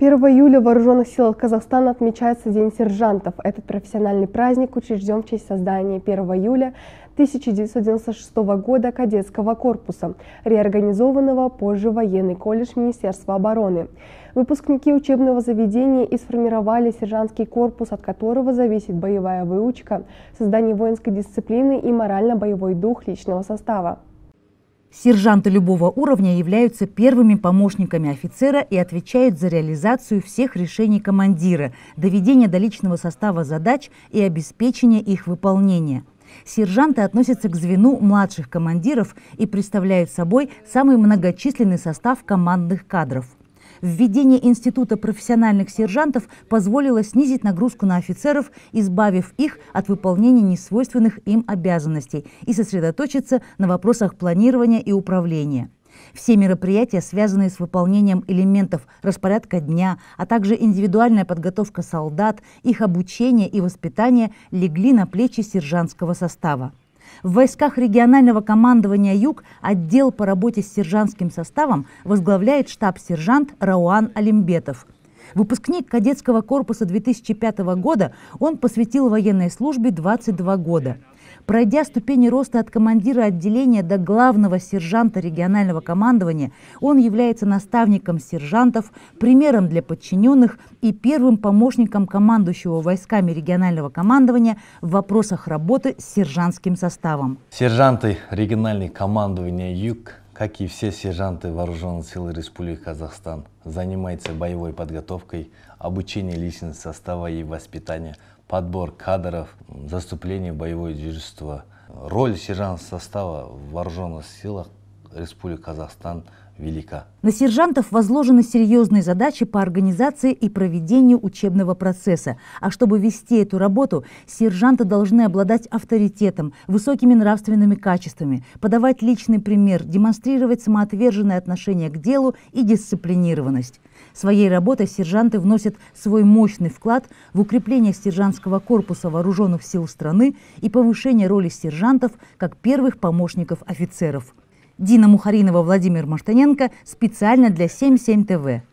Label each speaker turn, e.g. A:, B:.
A: 1 июля в Вооруженных силах Казахстана отмечается День сержантов. Этот профессиональный праздник учрежден в честь создания 1 июля 1996 года кадетского корпуса, реорганизованного позже военный колледж Министерства обороны. Выпускники учебного заведения и сформировали сержантский корпус, от которого зависит боевая выучка, создание воинской дисциплины и морально-боевой дух личного состава.
B: Сержанты любого уровня являются первыми помощниками офицера и отвечают за реализацию всех решений командира, доведение до личного состава задач и обеспечение их выполнения. Сержанты относятся к звену младших командиров и представляют собой самый многочисленный состав командных кадров – Введение института профессиональных сержантов позволило снизить нагрузку на офицеров, избавив их от выполнения несвойственных им обязанностей и сосредоточиться на вопросах планирования и управления. Все мероприятия, связанные с выполнением элементов распорядка дня, а также индивидуальная подготовка солдат, их обучение и воспитание легли на плечи сержантского состава. В войсках регионального командования «Юг» отдел по работе с сержантским составом возглавляет штаб-сержант Рауан Олимбетов. Выпускник кадетского корпуса 2005 года, он посвятил военной службе 22 года – Пройдя ступени роста от командира отделения до главного сержанта регионального командования, он является наставником сержантов, примером для подчиненных и первым помощником командующего войсками регионального командования в вопросах работы с сержантским составом.
C: Сержанты регионального командования «Юг» как и все сержанты Вооруженных сил Республики Казахстан, занимается боевой подготовкой, обучение личного состава и воспитания, подбор кадров, заступление в боевое дежурство. Роль сержанта состава в Вооруженных силах Республики Казахстан велика.
B: На сержантов возложены серьезные задачи по организации и проведению учебного процесса. А чтобы вести эту работу, сержанты должны обладать авторитетом, высокими нравственными качествами, подавать личный пример, демонстрировать самоотверженное отношение к делу и дисциплинированность. Своей работой сержанты вносят свой мощный вклад в укрепление сержантского корпуса вооруженных сил страны и повышение роли сержантов как первых помощников офицеров – Дина Мухаринова, Владимир Маштаненко специально для 77 ТВ.